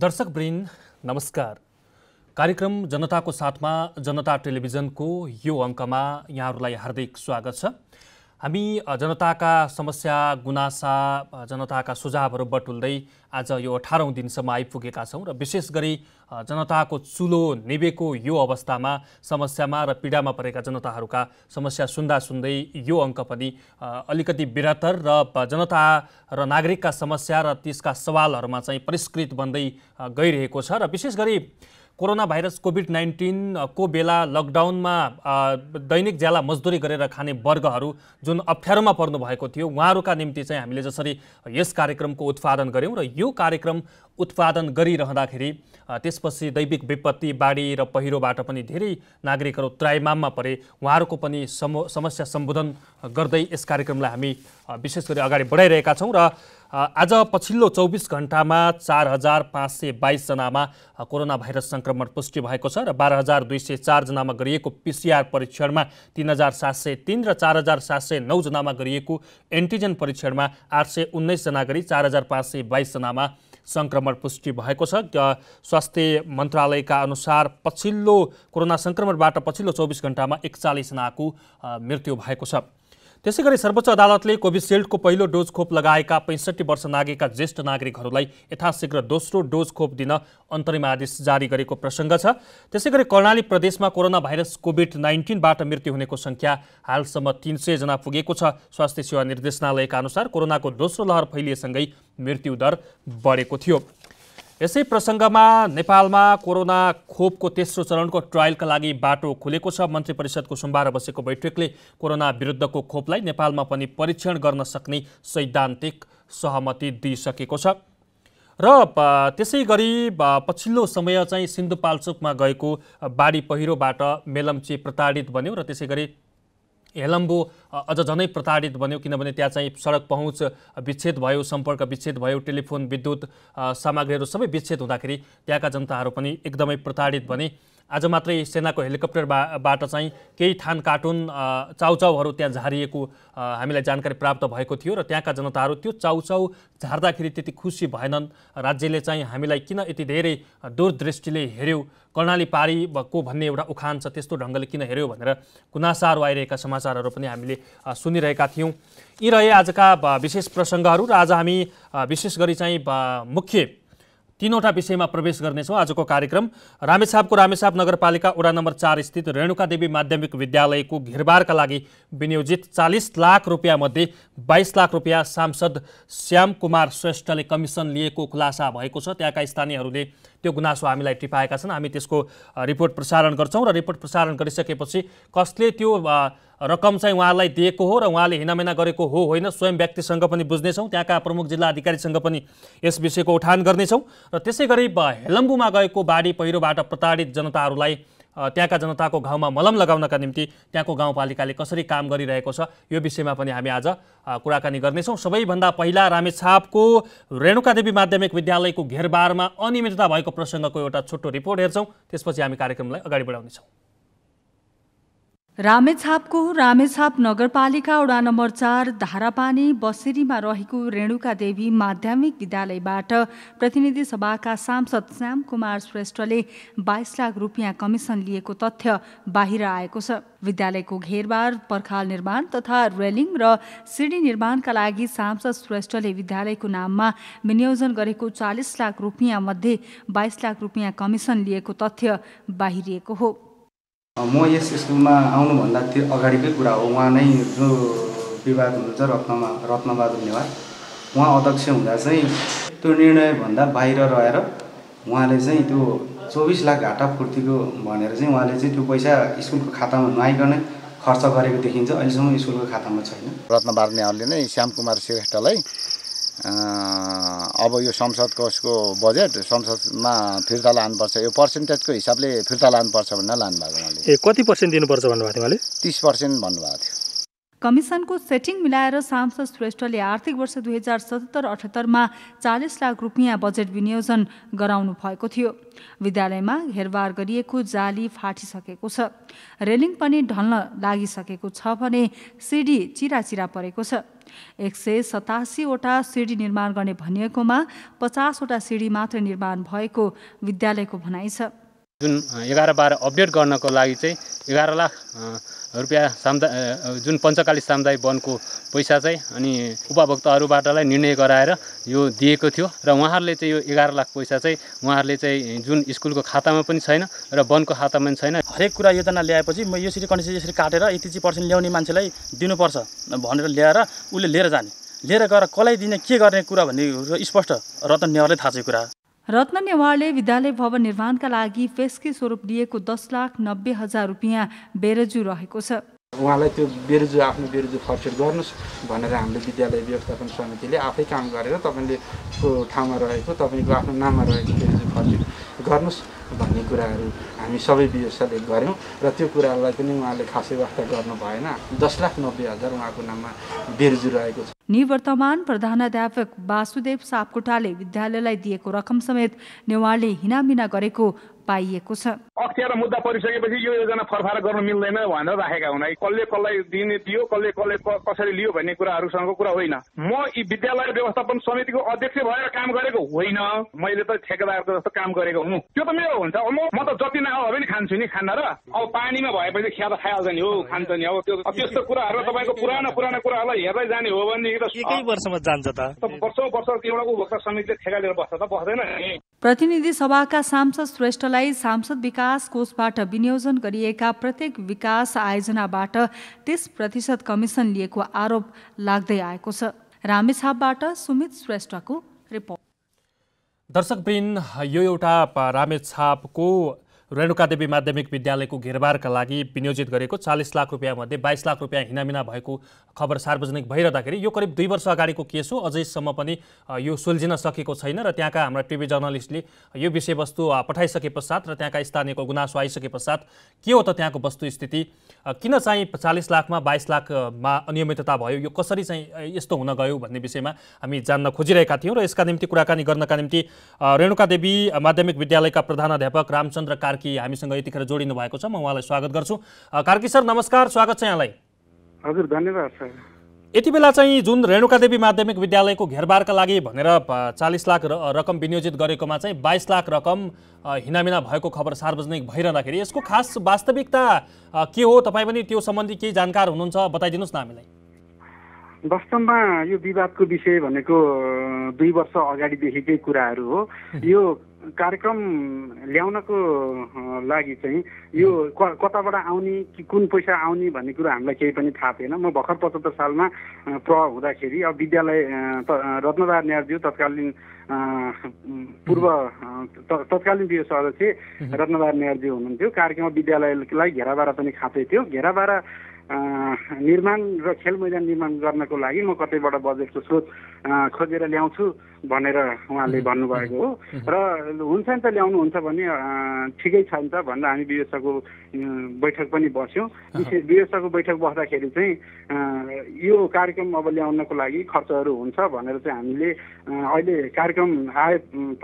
दर्शक ब्रिन नमस्कार कार्यक्रम जनताको साथमा जनता टेलिभिजनको यो अङ्कमा यहाँहरूलाई हार्दिक स्वागत छ हामी जनताका समस्या गुनासा जनताका सुझावहरू बटुल्दै आज यो अठारौँ दिनसम्म आइपुगेका छौँ र विशेष गरी जनताको चुलो निभेको यो अवस्थामा समस्यामा र पीडामा परेका जनताहरूका समस्या सुन्दा सुन्दै यो अङ्क पनि अलिकति बिरातर र जनता र नागरिकका समस्या र त्यसका सवालहरूमा चाहिँ परिष्कृत बन्दै गइरहेको छ र विशेष गरी कोरोना भाइरस कोभिड को बेला लकडाउनमा दैनिक ज्याला मजदुरी गरेर खाने वर्गहरू जुन अप्ठ्यारोमा पर्नुभएको थियो उहाँहरूका निम्ति चाहिँ हामीले जसरी यस कार्यक्रमको उत्पादन गऱ्यौँ र यो कार्यक्रम उत्पादन गरिरहँदाखेरि त्यसपछि दैविक विपत्ति बाढी र पहिरोबाट पनि धेरै नागरिकहरू त्राइमाममा परे उहाँहरूको पनि समस्या सम्बोधन गर्दै यस कार्यक्रमलाई हामी विशेष गरी अगाडि बढाइरहेका छौँ र आज पछिल्लो चौबिस घन्टामा चार हजार पाँच सय बाइसजनामा कोरोना भाइरस सङ्क्रमण पुष्टि भएको छ र बाह्र हजार दुई सय चारजनामा गरिएको पिसिआर परीक्षणमा तिन हजार सात सय तिन र चार हजार सात सय नौजनामा गरिएको एन्टिजेन परीक्षणमा आठ सय उन्नाइसजना गरी चार हजार पाँच सय बाइसजनामा सङ्क्रमण पुष्टि भएको छ स्वास्थ्य मन्त्रालयका अनुसार पछिल्लो कोरोना सङ्क्रमणबाट पछिल्लो चौबिस घन्टामा एकचालिसजनाको मृत्यु भएको छ त्यसै गरी सर्वोच्च अदालतले कोभिसिल्डको पहिलो डोज खोप लगाएका पैँसठी वर्ष नागेका ज्येष्ठ नागरिकहरूलाई यथाशीघ्र दोस्रो डोज खोप दिन अन्तरिम आदेश जारी गरेको प्रसङ्ग छ त्यसै गरी कर्णाली प्रदेशमा कोरोना भाइरस कोभिड नाइन्टिनबाट मृत्यु हुनेको सङ्ख्या हालसम्म तिन सयजना पुगेको छ स्वास्थ्य सेवा निर्देशनालयका अनुसार कोरोनाको दोस्रो लहर फैलिएसँगै मृत्युदर बढेको थियो यसै प्रसङ्गमा नेपालमा कोरोना खोपको तेस्रो चरणको ट्रायलका लागि बाटो खुलेको छ मन्त्री परिषदको सोमबार बसेको बैठकले कोरोना विरुद्धको खोपलाई नेपालमा पनि परीक्षण गर्न सक्ने सैद्धान्तिक सहमति दिइसकेको छ र त्यसै गरी पछिल्लो समय चाहिँ सिन्धुपाल्चोकमा गएको बाढी पहिरोबाट मेलम्ची प्रताडित बन्यो र त्यसै गरी हेलम्बु अझ झनै प्रताडित बन्यो किनभने त्यहाँ चाहिँ सडक पहुँच विच्छेद भयो सम्पर्क विच्छेद भयो टेलिफोन विद्युत सामग्रीहरू सबै विच्छेद हुँदाखेरि त्यहाँका जनताहरू पनि एकदमै प्रताडित बने आज मात्रै सेनाको हेलिकप्टरबाट चाहिँ केही थान कार्टुन चाउचाउहरू त्यहाँ झारिएको हामीलाई जानकारी प्राप्त भएको थियो र त्यहाँका जनताहरू त्यो चाउचाउ झार्दाखेरि त्यति खुसी भएनन् राज्यले चाहिँ हामीलाई किन यति धेरै दूरदृष्टिले हेऱ्यो कर्णाली पारी को भन्ने एउटा उखान छ त्यस्तो ढङ्गले किन हेऱ्यो भनेर गुनासाहरू आइरहेका समाचारहरू पनि हामीले सुनिरहेका थियौँ यी रहे आजका विशेष प्रसङ्गहरू र आज हामी विशेष गरी चाहिँ मुख्य तिनवटा विषयमा प्रवेश गर्नेछौँ आजको कार्यक्रम रामेछापको रामेछाप नगरपालिका वडा नम्बर चार स्थित रेणुका देवी माध्यमिक विद्यालयको घिरबारका लागि विनियोजित चालिस लाख रुपियाँमध्ये बाइस लाख रुपियाँ सांसद श्याम कुमार श्रेष्ठले कमिसन लिएको खुलासा भएको छ त्यहाँका स्थानीयहरूले त्यो गुनासो हामीलाई टिपाएका छन् हामी त्यसको रिपोर्ट प्रसारण गर्छौँ र रिपोर्ट प्रसारण गरिसकेपछि कसले त्यो रकम चाहिँ उहाँलाई दिएको हो र उहाँले हिनामिना गरेको हो होइन स्वयं व्यक्तिसँग पनि बुझ्नेछौँ त्यहाँका प्रमुख जिल्ला अधिकारीसँग पनि यस विषयको उठान गर्नेछौँ र त्यसै गरी हेलम्बुमा गएको बाढी पहिरोबाट प्रताडित जनताहरूलाई त्यहाँका जनताको घाउमा मलम लगाउनका निम्ति त्यहाँको गाउँपालिकाले कसरी काम गरिरहेको छ यो विषयमा पनि हामी आज कुराकानी गर्नेछौँ सबैभन्दा पहिला रामेछापको रेणुकादेवी माध्यमिक विद्यालयको घेरबारमा अनियमितता भएको प्रसङ्गको एउटा छोटो रिपोर्ट हेर्छौँ त्यसपछि हामी कार्यक्रमलाई अगाडि बढाउनेछौँ रामेछापको रामेछाप नगरपालिका वडा नम्बर चार धारापानी बसेरीमा रहेको रेणुका देवी माध्यमिक विद्यालयबाट प्रतिनिधि सभाका सांसद श्याम कुमार श्रेष्ठले बाइस लाख रुपियाँ कमिसन लिएको तथ्य बाहिर आएको छ विद्यालयको घेरबार पर्खाल निर्माण तथा रेलिङ र सिडी निर्माणका लागि सांसद श्रेष्ठले विद्यालयको नाममा विनियोजन गरेको चालिस लाख रुपियाँ मध्ये बाइस लाख रुपियाँ कमिसन लिएको तथ्य बाहिरिएको हो म यस स्कुलमा आउनुभन्दा अगाडिकै कुरा हो उहाँ नै जो विवाद हुनुहुन्छ रत्नमा रत्नबहादुर नेवार उहाँ अध्यक्ष हुँदा चाहिँ त्यो निर्णयभन्दा बाहिर रहेर उहाँले चाहिँ त्यो चौबिस लाख घाटा फुर्तिको भनेर चाहिँ उहाँले चाहिँ त्यो पैसा स्कुलको खातामा नआइकन खर्च गरेको देखिन्छ अहिलेसम्म स्कुलको खातामा छैन रत्नबहादुर नेवारले नै श्यामकुमार श्रेष्ठलाई अब यो संसद कोषको बजेट संसदमा फिर्ता लानुपर्छ यो पर्सेन्टेजको हिसाबले फिर्ता लानुपर्छ भनेर लानुभएको उहाँले ए कति पर्सेन्ट दिनुपर्छ भन्नुभएको थियो उहाँले तिस पर्सेन्ट भन्नुभएको थियो कमिसनको सेटिङ मिलाएर सांसद श्रेष्ठले आर्थिक वर्ष दुई हजार सतहत्तर अठहत्तरमा चालिस लाख रुपियाँ बजेट विनियोजन गराउनु भएको थियो विद्यालयमा घेरबार गरिएको जाली फाटिसकेको छ रेलिङ पनि ढल्न लागिसकेको छ भने सिडी चिराचिरा परेको छ एक सय सतासीवटा सिडी निर्माण गर्ने भनिएकोमा पचासवटा सिडी मात्र निर्माण भएको विद्यालयको भनाइ छ जुन एघार बाह्र अपडेट गर्नको लागि चाहिँ एघार लाख रुपियाँ सामुदा जुन पञ्चकाली सामुदायिक वनको पैसा चाहिँ अनि उपभोक्ताहरूबाटलाई निर्णय गराएर यो दिएको थियो र उहाँहरूले चाहिँ यो एघार लाख पैसा चाहिँ उहाँहरूले चाहिँ जुन स्कुलको खातामा पनि छैन र वनको खातामा पनि छैन हरेक कुरा योजना ल्याएपछि म यसरी कन्डिसन यसरी काटेर यति चाहिँ पर्सेन्ट ल्याउने मान्छेलाई दिनुपर्छ भनेर ल्याएर उसले लिएर जाने लिएर गएर कसलाई दिने के गर्ने कुरा भन्ने स्पष्ट रतन नेवारले थाहा छ कुरा रत्न नेवारले विद्यालय भवन निर्माणका लागि फेस्की स्वरूप लिएको दस लाख नब्बे हजार रुपियाँ बेरजु रहेको छ उहाँलाई त्यो बेरजु आफ्नो बेरजु फर्सेट गर्नुहोस् भनेर हामीले विद्यालय व्यवस्थापन समितिले आफै काम गरेर तपाईँले ठाउँमा रहेको तपाईँको आफ्नो नाममा रहेको बेरजु फर्सेट गर्नुहोस् भन्ने कुराहरू हामी सबै व्यवसायले गऱ्यौँ र त्यो कुरालाई पनि उहाँले खासै वास्ता गर्नु भएन दस लाख नब्बे हजार उहाँको नाममा बिर्जु रहेको छ निवर्तमान प्रधानाध्यापक वासुदेव सापकोटाले विद्यालयलाई दिएको रकम समेत नेवारले हिनामिना गरेको पाइएको छ अख्तियार मुद्दा परिसकेपछि यो योजना फरफार गर्नु मिल्दैन भनेर राखेका हुन् कसले कसलाई दिने दियो कसले कसले कसरी लियो भन्ने कुराहरूसँगको कुरा होइन म यी विद्यालय व्यवस्थापन समितिको अध्यक्ष भएर काम गरेको होइन मैले त ठेकेदारको जस्तो काम गरेको हुँ त्यो त मेरो हुन्छ म त जति नआ भए पनि खान्छु नि खान्न र अब पानीमा भएपछि खिया त खाइहाल्छ नि हो खान्छ नि अब त्यो त्यस्तो कुराहरू तपाईँको पुरानो पुरानो कुराहरूलाई हेर्दै जाने हो भनेदेखि त वर्षमा जान्छ त वर्षौँ वर्ष एउटा उपभोक्ता समितिले ठेका लिएर बस्छ त बस्दैन प्रतिनिधि सभाका सांसद श्रेष्ठ कोषलाई सांसद विकास कोषबाट विनियोजन गरिएका प्रत्येक विकास आयोजनाबाट तीस प्रतिशत कमिसन लिएको आरोप लाग्दै आएको छ रामेछापबाट सुमित श्रेष्ठको रिपोर्ट दर्शकबिन यो एउटा रामेछापको रेणुकादेवी माध्यमिक विद्यालयको घेरबारका लागि विनियोजित गरेको चालिस लाख रुपियाँमध्ये बाइस लाख रुपियाँ हिनामिना भएको खबर सार्वजनिक भइरहँदाखेरि यो करिब दुई वर्ष अगाडिको केस हो अझैसम्म पनि यो सुल्झिन सकेको छैन र त्यहाँका हाम्रा टिभी जर्नलिस्टले यो विषयवस्तु पठाइसके पश्चात र त्यहाँका स्थानीयको गुनासो आइसके पश्चात के हो त त्यहाँको वस्तुस्थिति किन चाहिँ चालिस लाखमा बाइस लाखमा अनियमितता भयो यो कसरी चाहिँ यस्तो हुन गयो भन्ने विषयमा हामी जान्न खोजिरहेका थियौँ र यसका निम्ति कुराकानी गर्नका निम्ति रेणुका देवी माध्यमिक विद्यालयका प्रधानाध्यापक रामचन्द्र कार्की हामीसँग यतिखेर जोडिनु भएको छ म उहाँलाई स्वागत गर्छु कार्की सर नमस्कार स्वागत छ यहाँलाई हजुर धन्यवाद सर यति बेला चाहिँ जुन रेणुकादेवी माध्यमिक विद्यालयको घेरबारका लागि भनेर चालिस लाख रकम विनियोजित गरेकोमा चाहिँ बाइस लाख रकम हिनामिना भएको खबर सार्वजनिक भइरहँदाखेरि यसको खास वास्तविकता के हो तपाईँ पनि त्यो सम्बन्धी केही जानकार हुनुहुन्छ बताइदिनुहोस् न हामीलाई वास्तवमा यो विवादको विषय भनेको दुई वर्ष अगाडिदेखिकै कुराहरू हो यो कार्यक्रम ल्याउनको लागि चाहिँ यो कताबाट आउने कि कुन पैसा आउने भन्ने कुरो हामीलाई केही पनि थाहा थिएन म भर्खर पचहत्तर सालमा प्र हुँदाखेरि अब विद्यालय रत्नदार न्यायज्यू तत्कालीन पूर्व तत्कालीन बिएस सदस्य रत्नदार न्यायज्यू हुनुहुन्थ्यो कार्यक्रममा विद्यालयलाई घेराबारा पनि खाँदै थियो घेराबारा निर्माण र खेल मैदान निर्माण गर्नको लागि म कतैबाट बजेटको स्रोत खोजेर ल्याउँछु भनेर उहाँले भन्नुभएको हो र हुन्छ नि त ल्याउनुहुन्छ भने ठिकै छ नि त भनेर हामी विवेषको बैठक पनि बस्यौँ विशेष बैठक बस्दाखेरि चाहिँ यो कार्यक्रम अब ल्याउनको लागि खर्चहरू हुन्छ भनेर चाहिँ हामीले अहिले कार्यक्रम आए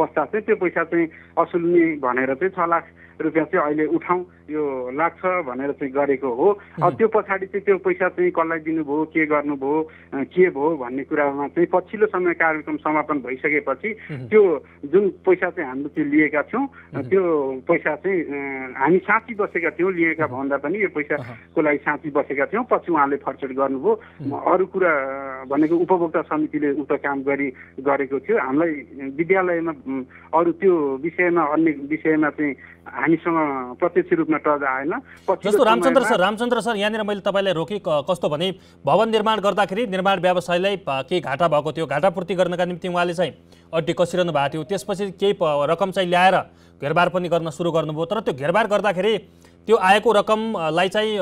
पश्चात चाहिँ त्यो पैसा चाहिँ असुल्ने भनेर चाहिँ छ लाख रुपियाँ चाहिँ अहिले उठाउँ यो लाग्छ भनेर चाहिँ गरेको हो अब त्यो पछाडि चाहिँ त्यो पैसा चाहिँ कसलाई दिनुभयो के गर्नुभयो के भयो भन्ने कुरामा चाहिँ पछिल्लो समय कार्यक्रम समापन भइसकेपछि त्यो जुन पैसा चाहिँ हामीले त्यो लिएका थियौँ त्यो पैसा चाहिँ हामी साँची बसेका थियौँ लिएका भन्दा पनि यो पैसाको लागि साँची बसेका थियौँ पछि उहाँले फर्चेट गर्नुभयो अरू कुरा भनेको उपभोक्ता समितिले उक्त काम गरी गरेको थियो हामीलाई विद्यालयमा अरू त्यो विषयमा अन्य विषयमा चाहिँ हामीसँग प्रत्यक्ष रूपमा रूपमा टज आएन जस्तो रामचन्द्र सर रामचन्द्र सर यहाँनिर मैले तपाईँलाई रोकेँ कस्तो भने भवन निर्माण गर्दाखेरि निर्माण व्यवसायलाई केही घाटा भएको थियो घाटा पूर्ति गर्नका निम्ति उहाँले चाहिँ अड्डी कसिरहनु भएको थियो त्यसपछि केही रकम चाहिँ ल्याएर घेरबार पनि गर्न सुरु गर्नुभयो तर त्यो घेरबार गर्दाखेरि त्यो आएको रकमलाई चाहिँ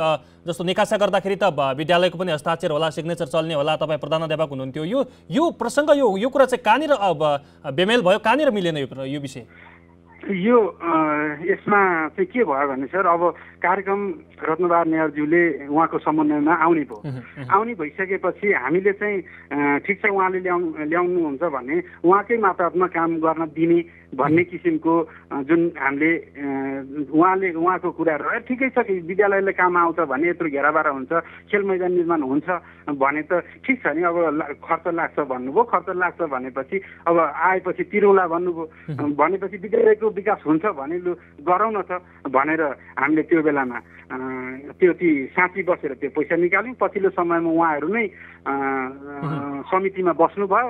जस्तो निकासा गर्दाखेरि त विद्यालयको पनि हस्ताक्षर होला सिग्नेचर चल्ने होला तपाईँ अध्यापक हुनुहुन्थ्यो यो यो प्रसङ्ग यो यो कुरा चाहिँ कहाँनिर बेमेल भयो कहाँनिर मिलेन यो यो विषय यो यसमा चाहिँ के भयो भने सर अब कार्यक्रम रत्नबहादुर नेवारज्यूले उहाँको समन्वयमा आउने भयो आउने भइसकेपछि हामीले चाहिँ ठिक छ उहाँले ल्याउनु ल्याउनुहुन्छ भने उहाँकै मातहतमा काम गर्न दिने भन्ने किसिमको जुन हामीले उहाँले उहाँको कुरा रह्यो ठिकै छ कि विद्यालयले काम आउँछ भने यत्रो घेराबार हुन्छ खेल मैदान निर्माण हुन्छ भने त ठिक छ नि अब खर्च लाग्छ भन्नुभयो खर्च लाग्छ भनेपछि अब आएपछि तिरौँला भन्नुभयो भनेपछि विद्यालयको विकास हुन्छ भने लु गरौँ न भनेर हामीले त्यो बेलामा त्यो ती साँची बसेर त्यो पैसा निकाल्यौँ पछिल्लो समयमा उहाँहरू नै समितिमा बस्नुभयो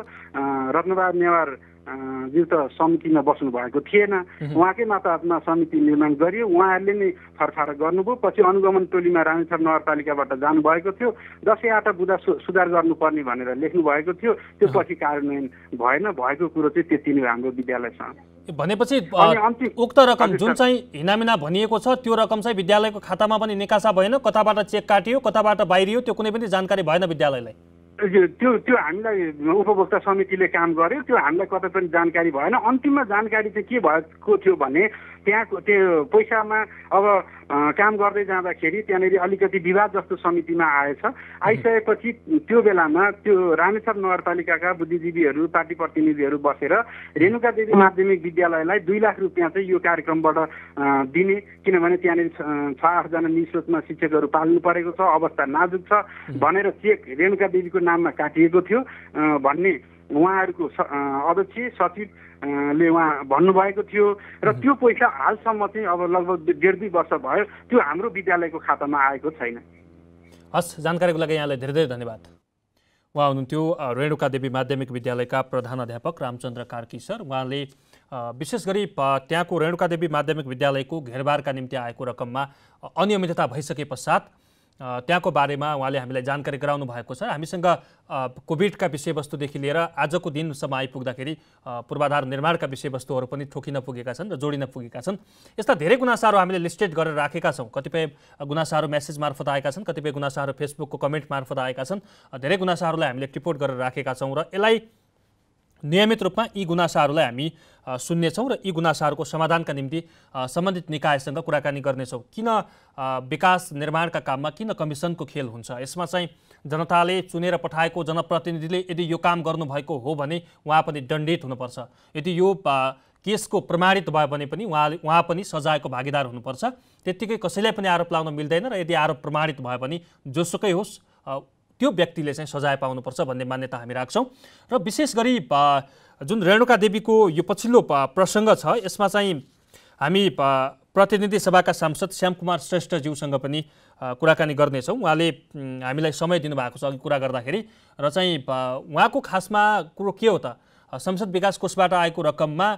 रत्नबहादुर नेवार जिउ त समितिमा बस्नु भएको थिएन उहाँकै मातहतमा समिति निर्माण गरियो उहाँहरूले नै फरफार गर्नुभयो पछि अनुगमन टोलीमा रामेछाप नगरपालिकाबाट जानुभएको थियो दसैँ आटा सु सुधार गर्नुपर्ने भनेर लेख्नु भएको थियो त्यो पछि कार्यान्वयन भएन भएको कुरो चाहिँ त्यति नै हाम्रो विद्यालयसँग भनेपछि उक्त रकम जुन चाहिँ हिनामिना भनिएको छ त्यो रकम चाहिँ विद्यालयको खातामा पनि निकासा भएन कताबाट चेक काटियो कताबाट बाहिरियो त्यो कुनै पनि जानकारी भएन विद्यालयलाई त्यो त्यो हामीलाई उपभोक्ता समितिले काम गर्यो त्यो हामीलाई कतै पनि जानकारी भएन अन्तिममा जानकारी चाहिँ के भएको थियो भने त्यहाँको त्यो पैसामा अब काम गर्दै जाँदाखेरि त्यहाँनिर अलिकति विवाद जस्तो समितिमा आएछ आइसकेपछि त्यो बेलामा त्यो रामेश्वर नगरपालिकाका बुद्धिजीवीहरू पार्टी प्रतिनिधिहरू बसेर रेणुका देवी माध्यमिक विद्यालयलाई दुई लाख रुपियाँ चाहिँ यो कार्यक्रमबाट दिने किनभने त्यहाँनिर छ आठजना नि शिक्षकहरू पाल्नु परेको छ अवस्था नाजुक छ भनेर चेक रेणुका देवीको नाममा काटिएको थियो भन्ने उहाँहरूको अध्यक्ष ले उहाँ भन्नुभएको थियो र त्यो पैसा हालसम्म चाहिँ अब लगभग डेढ दुई वर्ष भयो त्यो हाम्रो विद्यालयको खातामा आएको छैन हस् जानकारीको लागि यहाँलाई धेरै धेरै धन्यवाद उहाँ हुनुहुन्थ्यो रेणुका देवी माध्यमिक विद्यालयका प्रधान अध्यापक रामचन्द्र कार्की सर उहाँले विशेष गरी त्यहाँको रेणुका देवी माध्यमिक विद्यालयको घेरबारका निम्ति आएको रकममा अनियमितता भइसके पश्चात त्यहाँको बारेमा उहाँले हामीलाई जानकारी गराउनु भएको छ हामीसँग कोभिडका विषयवस्तुदेखि लिएर आजको दिनसम्म आइपुग्दाखेरि पूर्वाधार निर्माणका विषयवस्तुहरू पनि ठोकिन पुगेका छन् र जोडिन पुगेका छन् यस्ता धेरै गुनासाहरू हामीले लिस्टेड गरेर राखेका छौँ कतिपय गुनासाहरू मेसेज मार्फत आएका छन् कतिपय गुनासाहरू फेसबुकको कमेन्ट मार्फत आएका छन् धेरै गुनासाहरूलाई हामीले रिपोर्ट गरेर राखेका छौँ र यसलाई नियमित रूपमा यी गुनासाहरूलाई हामी सुन्नेछौँ र यी गुनासाहरूको समाधानका निम्ति सम्बन्धित निकायसँग कुराकानी गर्नेछौँ किन विकास निर्माणका काममा किन कमिसनको खेल हुन्छ यसमा चाहिँ जनताले चुनेर पठाएको जनप्रतिनिधिले यदि यो काम गर्नुभएको हो भने उहाँ पनि दण्डित हुनुपर्छ यदि यो केसको प्रमाणित भयो भने पनि उहाँले उहाँ पनि सजायको भागीदार हुनुपर्छ त्यत्तिकै कसैलाई पनि आरोप लाउन मिल्दैन र यदि आरोप प्रमाणित भयो भने जोसुकै होस् त्यो व्यक्तिले चाहिँ सजाय पाउनुपर्छ भन्ने मान्यता हामी राख्छौँ र विशेष गरी जुन रेणुका देवीको यो पछिल्लो प्रसङ्ग छ यसमा चाहिँ हामी प्रतिनिधि सभाका सांसद श्याम श्यामकुमार श्रेष्ठज्यूसँग पनि कुराकानी गर्नेछौँ उहाँले हामीलाई समय दिनुभएको छ अघि कुरा गर्दाखेरि र चाहिँ उहाँको खासमा कुरो के हो त संसद विकास कोषबाट आएको रकममा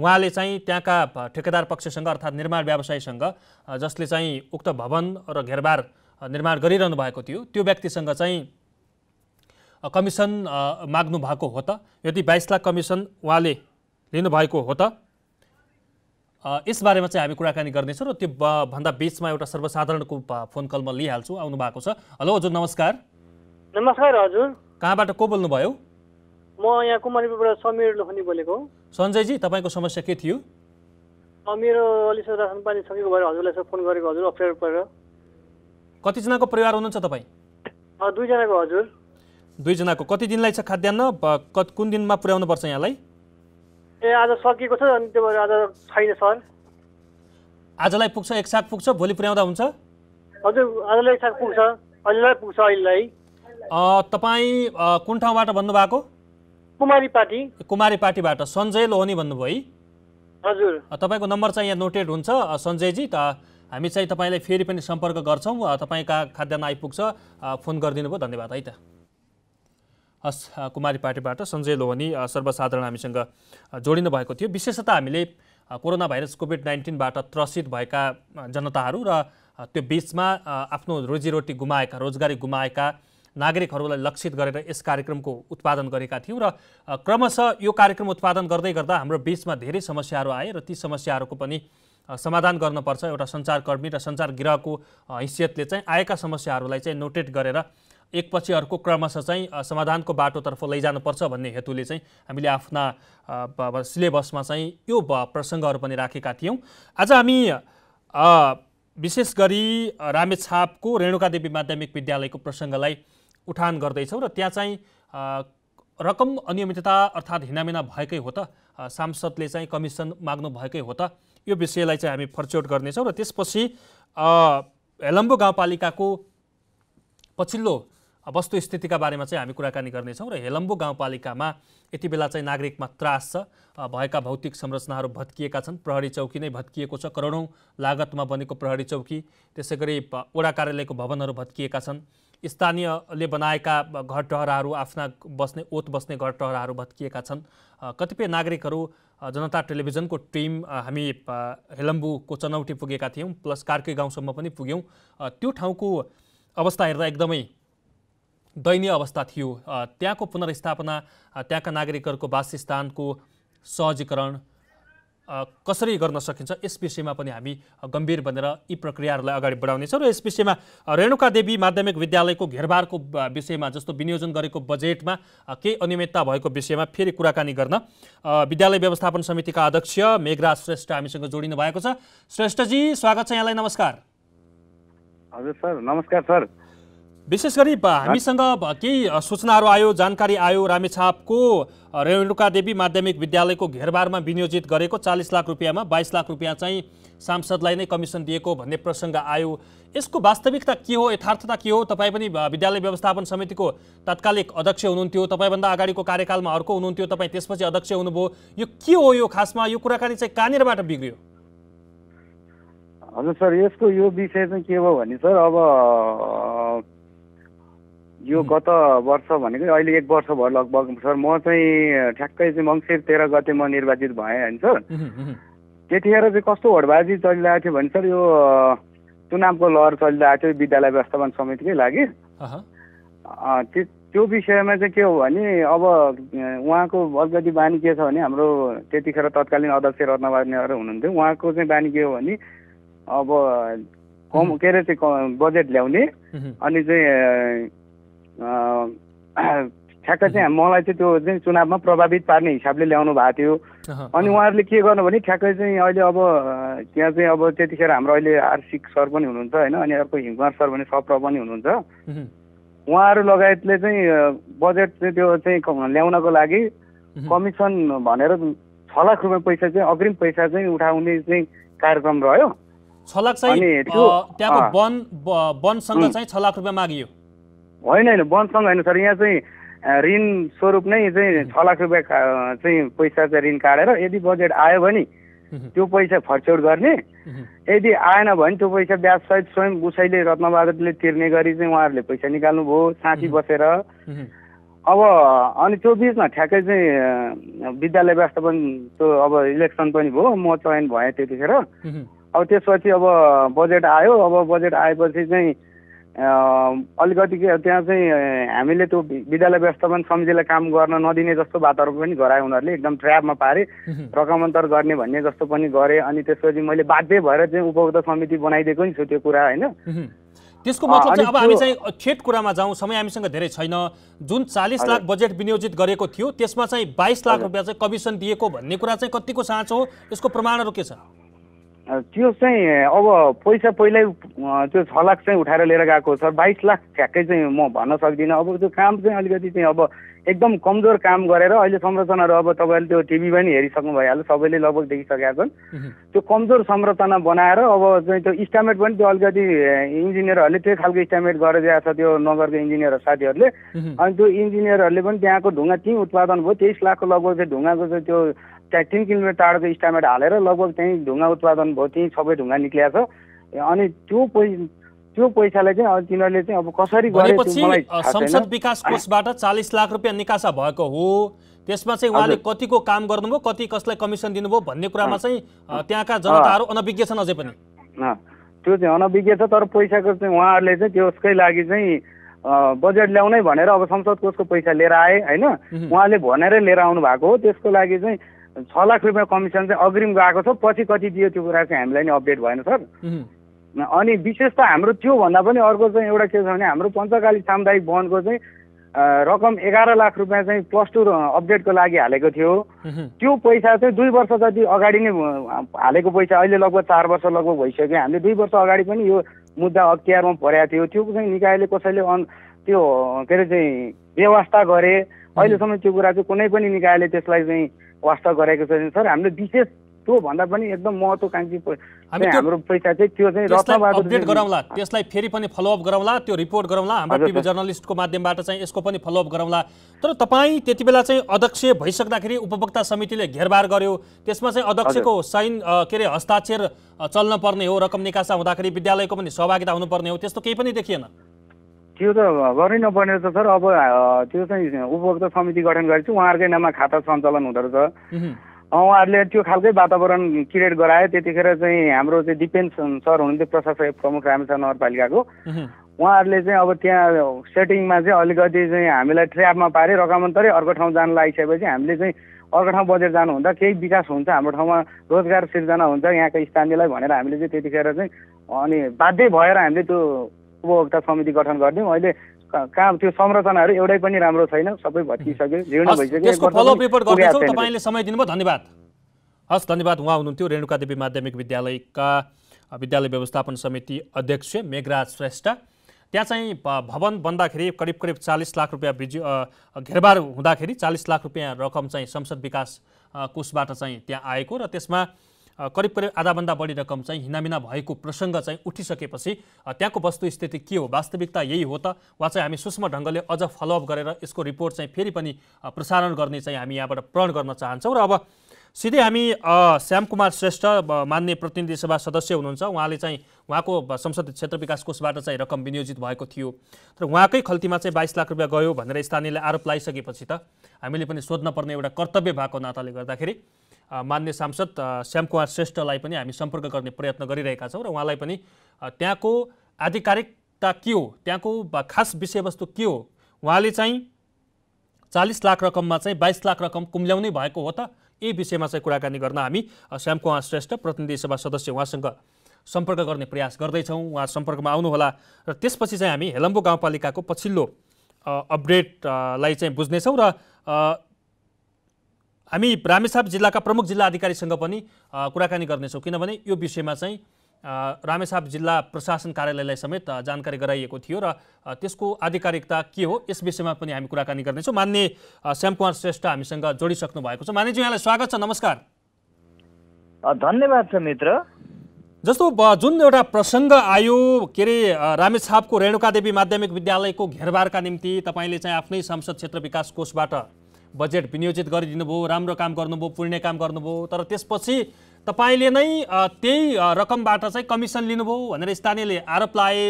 उहाँले चाहिँ त्यहाँका ठेकेदार पक्षसँग अर्थात् निर्माण व्यवसायीसँग जसले चाहिँ उक्त भवन र घेरबार निर्माण गरिरहनु भएको थियो त्यो व्यक्तिसँग चाहिँ कमिसन माग्नु भएको हो त यदि बाइस लाख कमिसन उहाँले लिनुभएको हो त यसबारेमा चाहिँ हामी कुराकानी गर्नेछौँ र त्यो भन्दा बिचमा एउटा सर्वसाधारणको फोन कल म लिइहाल्छु आउनु भएको छ हेलो हजुर नमस्कार नमस्कार हजुर कहाँबाट को बोल्नुभयो म यहाँ कुमारीबाट समीर लोखनी बोलेको सञ्जयजी तपाईँको समस्या के थियो मेरो अलिक राशन पानी सकेको भएर हजुरलाई फोन गरेको हजुर अप्ठ्यारो परेर कतिजनाको परिवार हुनुहुन्छ तपाईँ दुईजनाको हजुर दुईजनाको कति दिनलाई छ खाद्यान्न कुन दिनमा पुर्याउनु पर्छ यहाँलाई ए आज सकिएको छ अनि त्यो आज छैन सर आजलाई पुग्छ एक साग पुग्छ भोलि पुर्याउँदा हुन्छ हजुर आजलाई एक साग पुग्छ अहिलेलाई पुग्छ अहिलेलाई तपाईँ कुन ठाउँबाट भन्नुभएको कुमारी पार्टी कुमारी पार्टीबाट सञ्जय लोहनी भन्नुभयो है हजुर तपाईँको नम्बर चाहिँ यहाँ नोटेड हुन्छ सञ्जयजी हामी चाहिँ तपाईँलाई फेरि पनि सम्पर्क गर्छौँ तपाईँका खाद्यान्न आइपुग्छ फोन गरिदिनु भयो धन्यवाद है त हस् कुमारी पार्टीबाट सञ्जय लोहनी सर्वसाधारण हामीसँग जोडिनु भएको थियो विशेषतः हामीले कोरोना भाइरस कोभिड नाइन्टिनबाट त्रसित भएका जनताहरू र त्यो बिचमा आफ्नो रोजीरोटी गुमाएका रोजगारी गुमाएका नागरिकहरूलाई लक्षित गरेर यस कार्यक्रमको उत्पादन गरेका थियौँ र क्रमशः यो कार्यक्रम उत्पादन गर्दै गर्दा हाम्रो बिचमा धेरै समस्याहरू आए र ती समस्याहरूको पनि समाधान गर्नुपर्छ एउटा सञ्चारकर्मी र सञ्चार गृहको हैसियतले चाहिँ आएका समस्याहरूलाई चाहिँ नोटेट गरेर एकपछि अर्को क्रमशः चाहिँ समाधानको बाटोतर्फ लैजानुपर्छ भन्ने हेतुले चाहिँ हामीले आफ्ना सिलेबसमा चाहिँ यो प्रसङ्गहरू पनि राखेका थियौँ आज हामी विशेष गरी रामेछापको रेणुकादेवी माध्यमिक विद्यालयको प्रसङ्गलाई उठान गर्दैछौँ र त्यहाँ चाहिँ रकम अनियमितता अर्थात् हिनामिना भएकै हो त सांसदले चाहिँ कमिसन माग्नु भएकै हो त यो विषयलाई चाहिँ हामी फर्चौट गर्नेछौँ र त्यसपछि हेलम्बो गाउँपालिकाको पछिल्लो वस्तुस्थितिका बारेमा चाहिँ हामी कुराकानी गर्नेछौँ र हेलम्बो गाउँपालिकामा यति बेला चाहिँ नागरिकमा त्रास छ भएका भौतिक संरचनाहरू भत्किएका छन् प्रहरी चौकी नै भत्किएको छ करोडौँ लागतमा बनेको प्रहरी चौकी त्यसै गरी वडा कार्यालयको भवनहरू भत्किएका छन् स्थानीयले बनाएका घर टहराहरू आफ्ना बस्ने ओत बस्ने घर टहराहरू भत्किएका छन् कतिपय नागरिकहरू जनता टेलिभिजनको टिम हामी हेलम्बुको चनौटी पुगेका थियौँ प्लस कार्के गाउँसम्म पनि पुग्यौँ त्यो ठाउँको अवस्था हेर्दा एकदमै दयनीय अवस्था थियो त्यहाँको पुनर्स्थापना त्यहाँका नागरिकहरूको वासस्थानको सहजीकरण कसरी गर्न सकिन्छ यस विषयमा पनि हामी गम्भीर बनेर यी प्रक्रियाहरूलाई अगाडि बढाउनेछौँ र यस विषयमा रेणुका देवी माध्यमिक विद्यालयको घेरबारको विषयमा जस्तो विनियोजन गरेको बजेटमा केही अनियमितता भएको विषयमा फेरि कुराकानी गर्न विद्यालय व्यवस्थापन समितिका अध्यक्ष मेघराज श्रेष्ठ हामीसँग जोडिनु भएको छ श्रेष्ठजी स्वागत छ यहाँलाई नमस्कार हजुर सर नमस्कार सर विशेष गरी हामीसँग केही सूचनाहरू आयो जानकारी आयो रामेछापको रेणुका देवी माध्यमिक विद्यालयको घेरबारमा विनियोजित गरेको चालिस लाख रुपियाँमा बाइस लाख रुपियाँ चाहिँ सांसदलाई नै कमिसन दिएको भन्ने प्रसङ्ग आयो यसको वास्तविकता के हो यथार्थता के हो तपाईँ पनि विद्यालय व्यवस्थापन समितिको तत्कालिक अध्यक्ष हुनुहुन्थ्यो तपाईँभन्दा अगाडिको कार्यकालमा अर्को हुनुहुन्थ्यो तपाईँ त्यसपछि अध्यक्ष हुनुभयो यो के हो यो खासमा यो कुराकानी चाहिँ कहाँनिरबाट बिग्रियो हजुर सर यसको यो विषय चाहिँ के हो भने सर अब यो गत वर्ष भनेको अहिले एक वर्ष भयो लगभग सर म चाहिँ ठ्याक्कै चाहिँ मङ्सिर तेह्र गते म निर्वाचित भएँ होइन सर त्यतिखेर चाहिँ कस्तो होडबाजी चलिरहेको थियो भने सर यो चुनावको लहर चलिरहेको थियो विद्यालय व्यवस्थापन समितिकै लागि त्यो त्यो विषयमा चाहिँ के हो भने अब उहाँको अलिकति बानी के छ भने हाम्रो त्यतिखेर तत्कालीन अध्यक्ष रत्नबार नेहरू हुनुहुन्थ्यो उहाँको चाहिँ बानी के हो भने अब कम के अरे चाहिँ बजेट ल्याउने अनि चाहिँ ठ्याक्क चाहिँ मलाई चाहिँ त्यो चाहिँ चुनावमा प्रभावित पार्ने हिसाबले ल्याउनु भएको थियो अनि उहाँहरूले के गर्नु भने ठ्याक्कै चाहिँ अहिले अब त्यहाँ चाहिँ अब त्यतिखेर हाम्रो अहिले आर्सिक सर पनि हुनुहुन्छ होइन अनि अर्को हिमकुमार सर भने सप्र पनि हुनुहुन्छ उहाँहरू लगायतले चाहिँ बजेट चाहिँ त्यो चाहिँ ल्याउनको लागि कमिसन भनेर छ लाख रुपियाँ पैसा चाहिँ अग्रिम पैसा चाहिँ उठाउने चाहिँ कार्यक्रम रह्यो छ लाख चाहिँ त्यहाँको वन वनसँग चाहिँ छ लाख रुपियाँ मागियो होइन होइन बन्दसँग होइन सर यहाँ चाहिँ ऋण स्वरूप नै चाहिँ छ लाख रुपियाँ चाहिँ पैसा चाहिँ ऋण काटेर यदि बजेट आयो भने त्यो पैसा फर्चौट गर्ने यदि आएन भने त्यो पैसा ब्याजसहित स्वयं उसैले रत्नबहादुरले तिर्ने गरी चाहिँ उहाँहरूले पैसा निकाल्नुभयो साँची बसेर अब अनि त्यो बिचमा ठ्याक्कै चाहिँ विद्यालय व्यवस्थापन त्यो अब इलेक्सन पनि भयो म चयन भएँ त्यतिखेर अब त्यसपछि अब बजेट आयो अब बजेट आएपछि चाहिँ अलिकति त्यहाँ चाहिँ हामीले त्यो विद्यालय व्यवस्थापन समितिलाई काम गर्न नदिने जस्तो वातावरण पनि गरायो उनीहरूले एकदम ट्र्यापमा पारे रकमान्तर गर्ने भन्ने जस्तो पनि गरे अनि त्यसपछि मैले बाध्य भएर चाहिँ उपभोक्ता समिति बनाइदिएको नि छु त्यो कुरा होइन त्यसको मतलब चाहिँ अब हामी चाहिँ ठेट कुरामा जाउँ समय हामीसँग धेरै छैन जुन चालिस लाख बजेट विनियोजित गरेको थियो त्यसमा चाहिँ बाइस लाख रुपियाँ चाहिँ कमिसन दिएको भन्ने कुरा चाहिँ कतिको साँचो हो यसको प्रमाणहरू के छ त्यो चाहिँ अब पैसा पहिल्यै त्यो छ लाख चाहिँ उठाएर लिएर गएको छ बाइस लाख ठ्याक्कै चाहिँ म भन्न सक्दिनँ अब त्यो काम चाहिँ अलिकति चाहिँ अब एकदम कमजोर काम गरेर अहिले संरचनाहरू अब तपाईँले त्यो टिभी पनि हेरिसक्नु भइहाल्यो सबैले लगभग देखिसकेका छन् त्यो कमजोर संरचना बनाएर अब चाहिँ त्यो इस्टामेट पनि त्यो अलिकति इन्जिनियरहरूले त्यही खालको इस्टामेट दिएको छ त्यो नगरको इन्जिनियर साथीहरूले अनि त्यो इन्जिनियरहरूले पनि त्यहाँको ढुङ्गा त्यहीँ उत्पादन भयो तेइस लाखको लगभग चाहिँ ढुङ्गाको चाहिँ त्यो तिन किलोमिटर टाढोको इस्टामेट हालेर लगभग त्यहीँ ढुङ्गा उत्पादन भयो त्यहीँ सबै ढुङ्गा निक्लिएको छ अनि त्यो त्यो पैसाले चाहिँ अब तिनीहरूले चाहिँ अब कसरी संसद विकास कोषबाट चालिस लाख रुपियाँ निकासा भएको हो त्यसमा चाहिँ उहाँले कतिको काम गर्नुभयो कति कसलाई कमिसन दिनुभयो भन्ने कुरामा चाहिँ त्यहाँका जनताहरू अनभिज्ञ छन् अझै पनि त्यो चाहिँ अनभिज्ञ छ तर पैसाको चाहिँ उहाँहरूले चाहिँ त्यसकै लागि चाहिँ बजेट ल्याउनै भनेर अब संसद कोषको पैसा लिएर आए होइन उहाँले भनेरै लिएर आउनु भएको हो त्यसको लागि चाहिँ छ लाख रुपियाँ कमिसन चाहिँ अग्रिम गएको छ पछि कति दियो त्यो कुरा चाहिँ हामीलाई नि अपडेट भएन सर अनि विशेष त हाम्रो त्योभन्दा पनि अर्को चाहिँ एउटा के छ भने हाम्रो पञ्चकाली सामुदायिक भवनको चाहिँ रकम एघार लाख रुपियाँ चाहिँ प्लस टू अपडेटको लागि हालेको थियो त्यो पैसा चाहिँ दुई वर्ष जति अगाडि नै हालेको पैसा अहिले लगभग चार वर्ष लगभग भइसक्यो हामीले दुई वर्ष अगाडि पनि यो मुद्दा अख्तियारमा परेको थियो त्यो चाहिँ निकायले कसैले अन त्यो के अरे चाहिँ व्यवस्था गरे अहिलेसम्म त्यो कुरा चाहिँ कुनै पनि निकायले त्यसलाई चाहिँ वास्ता गरेको छ सर हामीले विशेष त्योभन्दा पनि एकदम महत्त्वकाङ्क्षी हाम्रो पैसा चाहिँ त्यो चाहिँ अपडेट गराउँला त्यसलाई फेरि पनि फलोअप गराउँला त्यो रिपोर्ट गराउँला हाम्रो टिभी जर्नलिस्टको माध्यमबाट चाहिँ यसको पनि फलोअप गराउँला तर तपाईँ त्यति बेला चाहिँ अध्यक्ष भइसक्दाखेरि उपभोक्ता समितिले घेरबार गर्यो त्यसमा चाहिँ अध्यक्षको साइन के अरे हस्ताक्षर चल्न पर्ने हो रकम निकासा हुँदाखेरि विद्यालयको पनि सहभागिता हुनुपर्ने हो त्यस्तो केही पनि देखिएन त्यो त गर्नै नपर्ने रहेछ सर अब त्यो चाहिँ उपभोक्ता समिति गठन गरेपछि उहाँहरूकै नाममा खाता सञ्चालन हुँदो रहेछ उहाँहरूले त्यो खालकै वातावरण क्रिएट गरायो त्यतिखेर चाहिँ हाम्रो चाहिँ डिपेन्स सर हुनुहुन्थ्यो प्रशासक प्रमुख रामेश्वर नगरपालिकाको उहाँहरूले चाहिँ अब त्यहाँ सेटिङमा चाहिँ अलिकति चाहिँ हामीलाई ट्र्यापमा पारे रकमन्तरै अर्को ठाउँ जान लागिसकेपछि हामीले चाहिँ अर्को ठाउँ बजेट जानुहुँदा केही विकास हुन्छ हाम्रो ठाउँमा रोजगार सिर्जना हुन्छ यहाँको स्थानीयलाई भनेर हामीले चाहिँ त्यतिखेर चाहिँ अनि बाध्य भएर हामीले त्यो उपभोक्ता समिति गठन गरिदिउँ अहिले कहाँ त्यो संरचनाहरू एउटै पनि राम्रो छैन सबै भत्किसक्यो जीर्ण भइसक्यो धन्यवाद हस् धन्यवाद उहाँ हुनुहुन्थ्यो रेणुका देवी माध्यमिक विद्यालयका विद्यालय व्यवस्थापन समिति अध्यक्ष मेघराज श्रेष्ठ त्यहाँ चाहिँ भवन बन्दाखेरि करिब करिब चालिस लाख रुपियाँ बिजु घेरबार हुँदाखेरि चालिस लाख रुपियाँ रकम चाहिँ संसद विकास कोषबाट चाहिँ त्यहाँ आएको र त्यसमा करिब करिब आधाभन्दा बढी रकम चाहिँ हिनामिना भएको प्रसङ्ग चाहिँ उठिसकेपछि त्यहाँको वस्तुस्थिति के हो वास्तविकता यही हो त वा चाहिँ हामी सूक्ष्म ढङ्गले अझ फलोअप गरेर यसको रिपोर्ट चाहिँ फेरि पनि प्रसारण गर्ने चाहिँ हामी यहाँबाट प्रण गर्न चाहन्छौँ र अब सिधै हामी श्याम कुमार श्रेष्ठ मान्य प्रतिनिधि सभा सदस्य हुनुहुन्छ उहाँले चाहिँ उहाँको संसदीय क्षेत्र विकास कोषबाट चाहिँ रकम विनियोजित भएको थियो तर उहाँकै खल्तीमा चाहिँ बाइस लाख रुपियाँ गयो भनेर स्थानीयले आरोप लगाइसकेपछि त हामीले पनि सोध्न पर्ने एउटा कर्तव्य भएको नाताले गर्दाखेरि मान्य सांसद श्याम श्यामकुमार श्रेष्ठलाई पनि हामी सम्पर्क गर्ने प्रयत्न गरिरहेका छौँ र उहाँलाई पनि त्यहाँको आधिकारिकता के हो त्यहाँको खास विषयवस्तु के हो उहाँले चाहिँ चालिस लाख रकममा चाहिँ बाइस लाख रकम कुम्ल्याउने भएको हो त यही विषयमा चाहिँ कुराकानी गर्न हामी श्याम श्यामकुमार श्रेष्ठ प्रतिनिधि सभा सदस्य उहाँसँग सम्पर्क गर्ने प्रयास गर्दैछौँ उहाँ सम्पर्कमा आउनुहोला र त्यसपछि चाहिँ हामी हेलम्बो गाउँपालिकाको पछिल्लो अपडेटलाई चाहिँ बुझ्नेछौँ र हामी रामेसाप जिल्लाका प्रमुख जिल्ला अधिकारीसँग पनि कुराकानी गर्नेछौँ किनभने यो विषयमा चाहिँ रामेसाप जिल्ला प्रशासन कार्यालयलाई समेत जानकारी गराइएको थियो र त्यसको आधिकारिकता के हो यस विषयमा पनि हामी कुराकानी गर्नेछौँ मान्य श्यामकुमार श्रेष्ठ हामीसँग जोडिसक्नु भएको छ मान्यजी यहाँलाई स्वागत छ नमस्कार धन्यवाद छ मित्र जस्तो जुन एउटा प्रसङ्ग आयो के अरे रामेछापको रेणुकादेवी माध्यमिक विद्यालयको घेरबारका निम्ति तपाईँले चाहिँ आफ्नै सांसद क्षेत्र विकास कोषबाट बजेट विनियोजित गरिदिनुभयो राम्रो काम गर्नुभयो पुर्ने काम गर्नुभयो तर त्यसपछि तपाईँले नै त्यही रकमबाट चाहिँ कमिसन लिनुभयो भनेर स्थानीयले आरोप लाए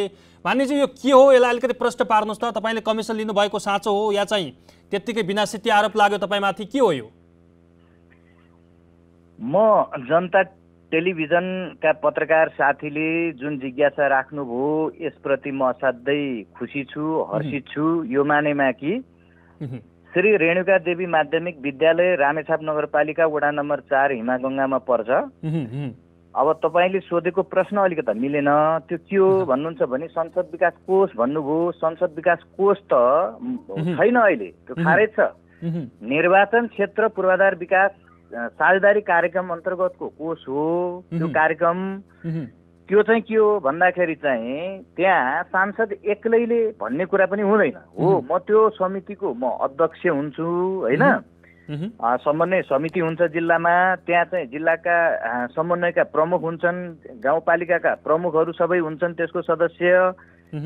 भन्ने चाहिँ यो के हो यसलाई अलिकति प्रश्न पार्नुहोस् त तपाईँले कमिसन लिनुभएको साँचो हो या चाहिँ त्यत्तिकै विनाशित आरोप लाग्यो तपाईँमाथि के हो यो म जनता टेलिभिजनका पत्रकार साथीले जुन जिज्ञासा राख्नुभयो यसप्रति म असाध्यै खुसी छु हर्षित छु यो मानेमा कि श्री रेणुका देवी माध्यमिक विद्यालय रामेछाप नगरपालिका वडा नम्बर चार हिमागङ्गामा पर्छ अब तपाईँले सोधेको प्रश्न अलिकति मिलेन त्यो के हो भन्नुहुन्छ भने संसद विकास कोष भन्नुभयो संसद विकास कोष त छैन अहिले त्यो खारेज छ निर्वाचन क्षेत्र पूर्वाधार विकास साझेदारी कार्यक्रम अन्तर्गतको कोष हो त्यो कार्यक्रम त्यो चाहिँ के हो भन्दाखेरि चाहिँ त्यहाँ सांसद एक्लैले भन्ने कुरा पनि हुँदैन हो म त्यो समितिको म अध्यक्ष हुन्छु होइन समन्वय समिति हुन्छ जिल्लामा त्यहाँ चाहिँ जिल्लाका समन्वयका प्रमुख हुन्छन् गाउँपालिकाका प्रमुखहरू सबै हुन्छन् त्यसको सदस्य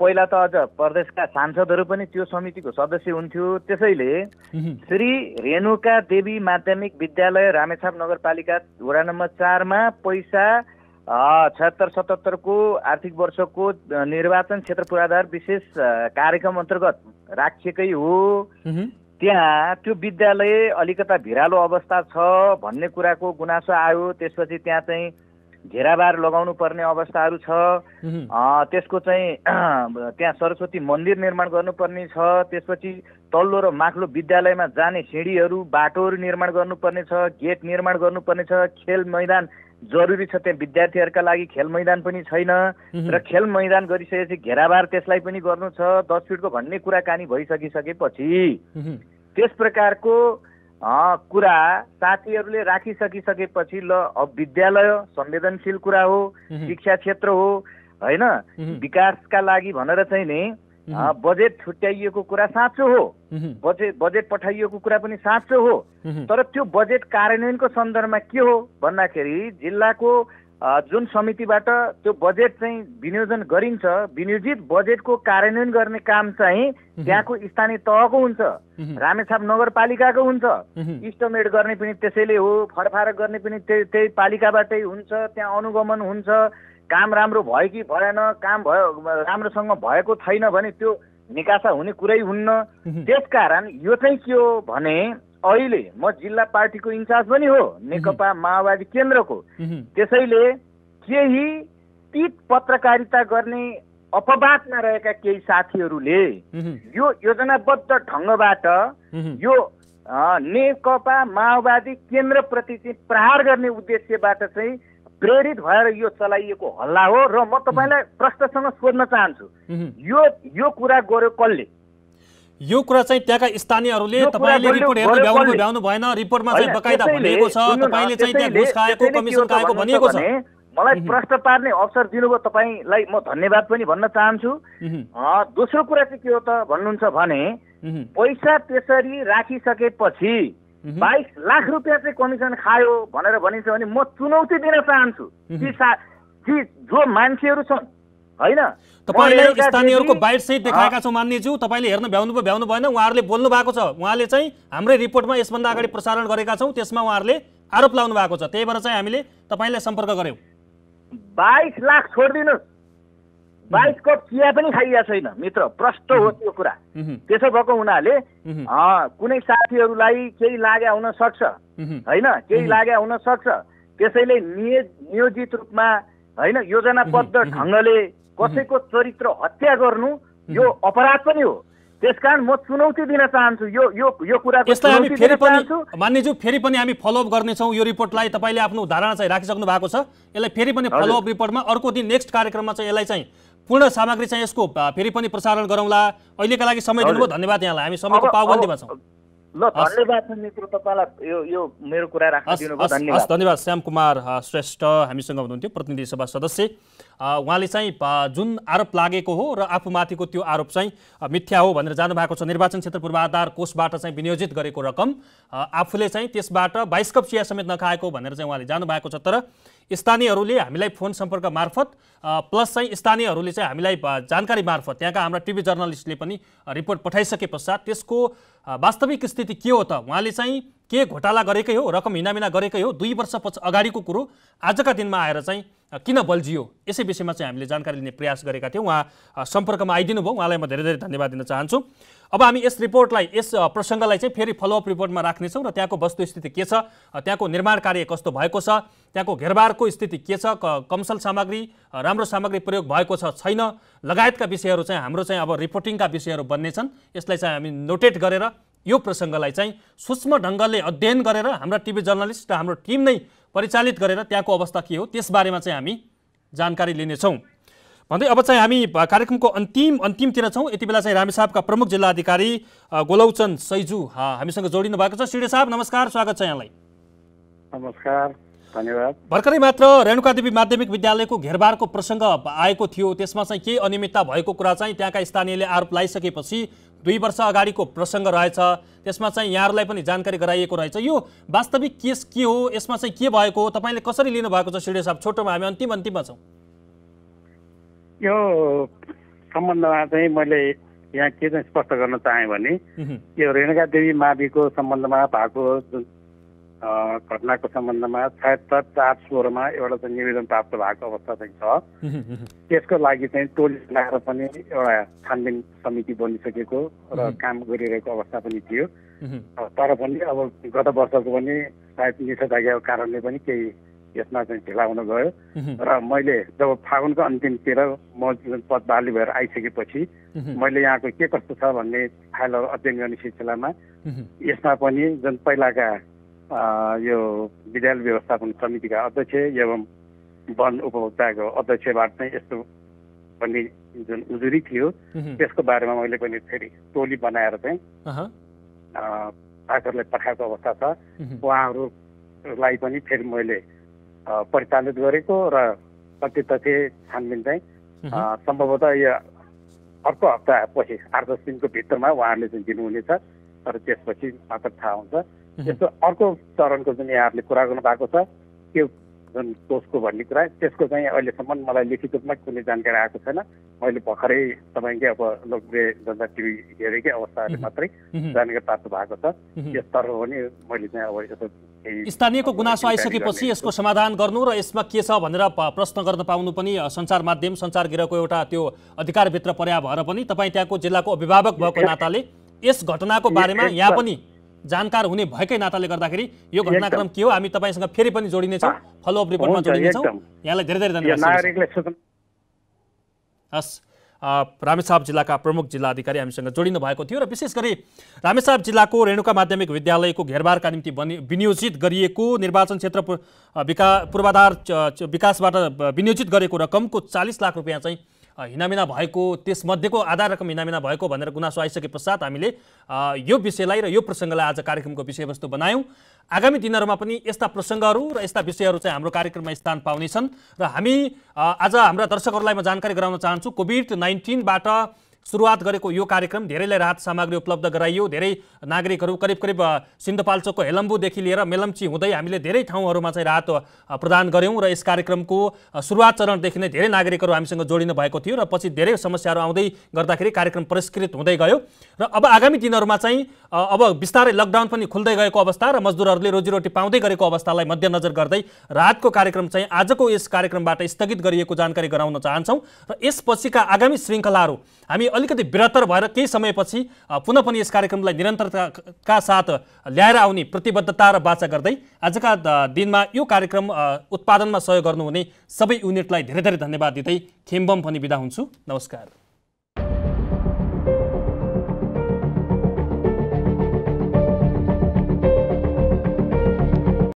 पहिला त अझ प्रदेशका सांसदहरू पनि त्यो समितिको सदस्य हुन्थ्यो त्यसैले श्री रेणुका देवी माध्यमिक विद्यालय रामेछाप नगरपालिका वडा नम्बर चारमा पैसा छत्तर सतहत्तरको आर्थिक वर्षको निर्वाचन क्षेत्र पूर्वाधार विशेष कार्यक्रम अन्तर्गत राखिएकै हो त्यहाँ त्यो विद्यालय अलिकता भिरालो अवस्था छ भन्ने कुराको गुनासो आयो त्यसपछि त्यहाँ चाहिँ घेराबार लगाउनु पर्ने अवस्थाहरू छ त्यसको चाहिँ त्यहाँ सरस्वती मन्दिर निर्माण गर्नुपर्ने छ त्यसपछि तल्लो र माथिल्लो विद्यालयमा जाने सिँढीहरू बाटोहरू निर्माण गर्नुपर्ने छ गेट निर्माण गर्नुपर्ने छ खेल मैदान जरुरी छ त्यहाँ विद्यार्थीहरूका लागि खेल मैदान पनि छैन र खेल मैदान गरिसकेपछि घेराबार त्यसलाई पनि गर्नु छ दस फिटको भन्ने कुराकानी भइसकिसकेपछि त्यस प्रकारको कुरा साथीहरूले राखिसकिसकेपछि ल अब विद्यालय संवेदनशील कुरा हो शिक्षा क्षेत्र हो होइन विकासका लागि भनेर चाहिँ नि बजेट छुट्याइएको कुरा साँचो हो बजेट बजेट पठाइएको कुरा पनि साँचो हो तर त्यो बजेट कार्यान्वयनको सन्दर्भमा के हो भन्दाखेरि जिल्लाको जुन समितिबाट त्यो बजेट चाहिँ विनियोजन गरिन्छ विनियोजित बजेटको कार्यान्वयन गर्ने काम चाहिँ त्यहाँको स्थानीय तहको हुन्छ रामेछाप नगरपालिकाको हुन्छ इस्टमेट गर्ने पनि त्यसैले हो फरफार गर्ने पनि त्यही पालिकाबाटै हुन्छ त्यहाँ अनुगमन हुन्छ काम राम्रो भयो कि भएन काम भयो राम्रोसँग भएको छैन भने त्यो निकासा हुने कुरै हुन्न त्यसकारण यो चाहिँ के हो भने अहिले म जिल्ला पार्टीको इन्चार्ज पनि हो नेकपा माओवादी केन्द्रको त्यसैले केही तित पत्रकारिता गर्ने अपवादमा रहेका केही साथीहरूले यो योजनाबद्ध ढङ्गबाट यो नेकपा माओवादी केन्द्रप्रति चाहिँ प्रहार गर्ने उद्देश्यबाट चाहिँ प्रेरित भएर यो चलाइएको हल्ला हो र म तपाईँलाई प्रश्नसँग सोध्न चाहन्छु यो यो कुरा गर्यो कसले यो कुरा चाहिँ त्यहाँका स्थानीयहरूले तपाईँले रिपोर्ट हेर्न भ्याउनु भ्याउनु भएन रिपोर्टमा चाहिँ बकाइदा भनिएको छ तपाईँले चाहिँ त्यहाँ घुस खाएको कमिसन खाएको भनिएको छ मलाई प्रश्न पार्ने अवसर दिनुभयो तपाईँलाई म धन्यवाद पनि भन्न चाहन्छु दोस्रो कुरा चाहिँ के हो त भन्नुहुन्छ भने पैसा त्यसरी राखिसकेपछि बाइस लाख रुपियाँ चाहिँ कमिसन खायो भनेर भनिन्छ भने म चुनौती दिन चाहन्छु ती ती जो मान्छेहरू छन् होइन तपाईँले स्थानीयहरूको बाइट सहित देखाएका छौँ मान्यज्यू तपाईँले हेर्न भ्याउनु भयो भ्याउनु भएन उहाँहरूले बोल्नु भएको छ उहाँले चाहिँ हाम्रै रिपोर्टमा यसभन्दा अगाडि प्रसारण गरेका छौँ त्यसमा उहाँहरूले आरोप लाउनु भएको छ त्यही भएर चाहिँ हामीले तपाईँलाई सम्पर्क गऱ्यौँ बाइस लाख छोडिदिनुहोस् बाइस कप चिया पनि खाइएको छैन मित्र प्रष्ट हो त्यो कुरा त्यसो भएको हुनाले कुनै साथीहरूलाई केही लाग्या हुन सक्छ होइन केही लाग्या हुन सक्छ त्यसैले नियोजित रूपमा होइन योजनाबद्ध ढङ्गले कसैको चरित्र हत्या गर्नु यो अपराध पनि हो त्यसकारण म चुनौती दिन चाहन्छु यो यो यो कुराको हामी फेरि पनि मान्यज्यू फेरि पनि हामी फलोअप गर्नेछौँ यो रिपोर्टलाई तपाईँले आफ्नो धारणा चाहिँ राखिसक्नु भएको छ यसलाई फेरि पनि फलोअप रिपोर्टमा अर्को दिन नेक्स्ट कार्यक्रममा चाहिँ यसलाई चाहिँ पूर्ण सामग्री चाहिँ यसको फेरि पनि प्रसारण गरौँला अहिलेका लागि समय दिनुभयो धन्यवाद यहाँलाई हामी समयको पाबन्दीमा छौँ ल धन्यवाद मित्र तपाईँलाई यो यो मेरो कुरा धन्यवाद धन्यवाद श्याम कुमार श्रेष्ठ हामीसँग हुनुहुन्थ्यो प्रतिनिधि सभा सदस्य उहाँले चाहिँ जुन आरोप लागेको हो र आफूमाथिको त्यो आरोप चाहिँ मिथ्या हो भनेर जानुभएको छ निर्वाचन क्षेत्र पूर्वाधार कोषबाट चाहिँ विनियोजित गरेको रकम आफूले चाहिँ त्यसबाट बाइस कप चिया समेत नखाएको भनेर चाहिँ उहाँले जानुभएको छ तर स्थानीयहरूले हामीलाई फोन सम्पर्क मार्फत प्लस चाहिँ स्थानीयहरूले चाहिँ हामीलाई जानकारी मार्फत त्यहाँका हाम्रा टिभी जर्नलिस्टले पनि रिपोर्ट पठाइसके पश्चात त्यसको वास्तविक स्थिति के हो त उहाँले चाहिँ के घोटाला गरेकै हो रकम हिनामिना गरेकै हो दुई वर्ष पछि अगाडिको कुरो आजका दिनमा आएर चाहिँ किन बल्झियो यसै विषयमा चाहिँ हामीले जानकारी लिने प्रयास गरेका थियौँ उहाँ सम्पर्कमा आइदिनु भयो उहाँलाई म धेरै धेरै धन्यवाद दिन चाहन्छु अब हामी यस रिपोर्टलाई यस प्रसङ्गलाई चाहिँ फेरि फलोअप रिपोर्टमा राख्नेछौँ र त्यहाँको वस्तुस्थिति के छ त्यहाँको निर्माण कार्य कस्तो भएको छ त्यहाँको घेरबारको स्थिति के छ कमसल सामग्री राम्रो सामग्री प्रयोग भएको छ छैन लगायतका विषयहरू चाहिँ हाम्रो चाहिँ अब रिपोर्टिङका विषयहरू बन्नेछन् यसलाई चाहिँ हामी नोटेट गरेर यो प्रसङ्गलाई चाहिँ सूक्ष्म ढङ्गले अध्ययन गरेर हाम्रा टिभी जर्नलिस्ट र हाम्रो टिम नै परिचालित गरेर त्यहाँको अवस्था के हो त्यसबारेमा चाहिँ हामी जानकारी लिनेछौँ भन्दै अब चाहिँ हामी कार्यक्रमको अन्तिम अन्तिमतिर छौँ यति बेला चाहिँ रामेसाबका प्रमुख जिल्ला अधिकारी गोलौचन सैजु हामीसँग जोडिनु भएको छ सिडे साहब नमस्कार स्वागत छ यहाँलाई नमस्कार धन्यवाद भर्खरै मात्र रेणुका देवी माध्यमिक विद्यालयको घेरबारको प्रसङ्ग आएको थियो त्यसमा चाहिँ केही अनियमितता भएको कुरा चाहिँ त्यहाँका स्थानीयले आरोप लगाइसकेपछि दुई वर्ष अगाडिको प्रसङ्ग रहेछ त्यसमा चाहिँ यहाँहरूलाई पनि जानकारी गराइएको रहेछ यो वास्तविक केस के हो यसमा चाहिँ के भएको हो तपाईँले कसरी लिनुभएको छ सिडियो साहब छोटोमा हामी अन्तिम अन्तिममा छौँ यो सम्बन्धमा चाहिँ मैले यहाँ के चाहिँ स्पष्ट गर्न चाहेँ भने यो रेणुका देवी माविको सम्बन्धमा भएको घटनाको सम्बन्धमा छयत्तर चार स्वरमा एउटा चाहिँ निवेदन प्राप्त भएको अवस्था चाहिँ छ त्यसको लागि चाहिँ टोली लगाएर पनि एउटा छानबिन समिति बनिसकेको र काम गरिरहेको अवस्था पनि थियो तर पनि अब गत वर्षको पनि सायद निषेधाज्ञाको कारणले पनि केही यसमा चाहिँ ढिला हुन गयो र मैले जब फागुनको अन्तिमतिर म पद बाली भएर आइसकेपछि मैले यहाँको के कस्तो छ भन्ने फाइलहरू अध्ययन गर्ने सिलसिलामा यसमा पनि जुन पहिलाका यो विद्यालय व्यवस्थापन समितिका अध्यक्ष एवं वन उपभोक्ताको अध्यक्षबाट नै यस्तो भन्ने जुन उजुरी थियो त्यसको बारेमा मैले पनि फेरि टोली बनाएर चाहिँ साथीहरूलाई पठाएको अवस्था छ उहाँहरूलाई पनि फेरि मैले परिचालित गरेको र कति तथ्य छानबिन चाहिँ सम्भवतः यो अर्को हप्तापछि आठ दस दिनको भित्रमा उहाँहरूले चाहिँ दिनुहुनेछ तर त्यसपछि मात्र थाहा हुन्छ यस्तो अर्को चरणको जुन यहाँहरूले कुरा गर्नु भएको छ त्यो जुन कोषको भन्ने कुरा त्यसको चाहिँ अहिलेसम्म मलाई लिखित रूपमा कुनै जानकारी आएको छैन मैले भर्खरै तपाईँकै अब लोकप्रिय जनता टिभी हेरेकै अवस्थाहरूले मात्रै जानकारी प्राप्त भएको छ यसतर्फ पनि मैले चाहिँ अब यसो स्थानीयको गुनासो आइसकेपछि यसको समाधान गर्नु र यसमा के छ भनेर प्रश्न गर्न पाउनु पनि सञ्चार माध्यम सञ्चार गृहको एउटा त्यो अधिकारभित्र पर्या भएर पनि तपाईँ त्यहाँको जिल्लाको अभिभावक भएको नाताले यस घटनाको बारेमा यहाँ पनि जानकार हुने भएकै नाताले गर्दाखेरि यो घटनाक्रम के हो हामी तपाईँसँग फेरि पनि जोडिनेछौँ फलोअप रिपोर्टमा जोडिनेछौँ यहाँलाई धेरै धेरै धन्यवाद हस् रामेसाब जिल्लाका प्रमुख जिल्ला अधिकारी हामीसँग जोडिनु भएको थियो र विशेष गरी रामेसाब जिल्लाको रेणुका माध्यमिक विद्यालयको घेरबारका निम्ति बनि विनियोजित गरिएको निर्वाचन क्षेत्र विका पूर्वाधार विकासबाट विनियोजित गरेको रकमको चालिस लाख रुपियाँ चाहिँ हिनामिना भएको त्यसमध्येको आधार रकम हिनामिना भएको भनेर गुनासो आइसके पश्चात हामीले यो विषयलाई र यो प्रसङ्गलाई आज कार्यक्रमको विषयवस्तु बनायौँ आगामी दिनहरूमा पनि यस्ता प्रसङ्गहरू र यस्ता विषयहरू चाहिँ हाम्रो कार्यक्रममा स्थान पाउनेछन् र हामी आज हाम्रा दर्शकहरूलाई म जानकारी गराउन चाहन्छु कोभिड नाइन्टिनबाट सुरुवात गरेको यो कार्यक्रम धेरैलाई राहत सामग्री उपलब्ध गराइयो धेरै नागरिकहरू करिब करिब सिन्धुपाल्चोकको हेलम्बुदेखि लिएर मेलम्ची हुँदै हामीले धेरै ठाउँहरूमा चाहिँ राहत प्रदान गऱ्यौँ र यस कार्यक्रमको सुरुवात चरणदेखि नै धेरै नागरिकहरू हामीसँग जोडिनु भएको थियो र पछि धेरै समस्याहरू आउँदै गर्दाखेरि कार्यक्रम परिष्कृत हुँदै गयो र अब आगामी दिनहरूमा चाहिँ अब बिस्तारै लकडाउन पनि खुल्दै गएको अवस्था र मजदुरहरूले रोजीरोटी पाउँदै गरेको अवस्थालाई मध्यनजर गर्दै राहतको कार्यक्रम चाहिँ आजको यस कार्यक्रमबाट स्थगित गरिएको जानकारी गराउन चाहन्छौँ र यसपछिका आगामी श्रृङ्खलाहरू हामी अलिकति बृहत्तर भएर केही समयपछि पुनः पनि यस कार्यक्रमलाई निरन्तरताका साथ ल्याएर आउने प्रतिबद्धता र बाचा गर्दै आजका दिनमा यो कार्यक्रम उत्पादनमा सहयोग गर्नुहुने सबै युनिटलाई धेरै धेरै धन्यवाद दिँदै खेम्बम पनि बिदा हुन्छु नमस्कार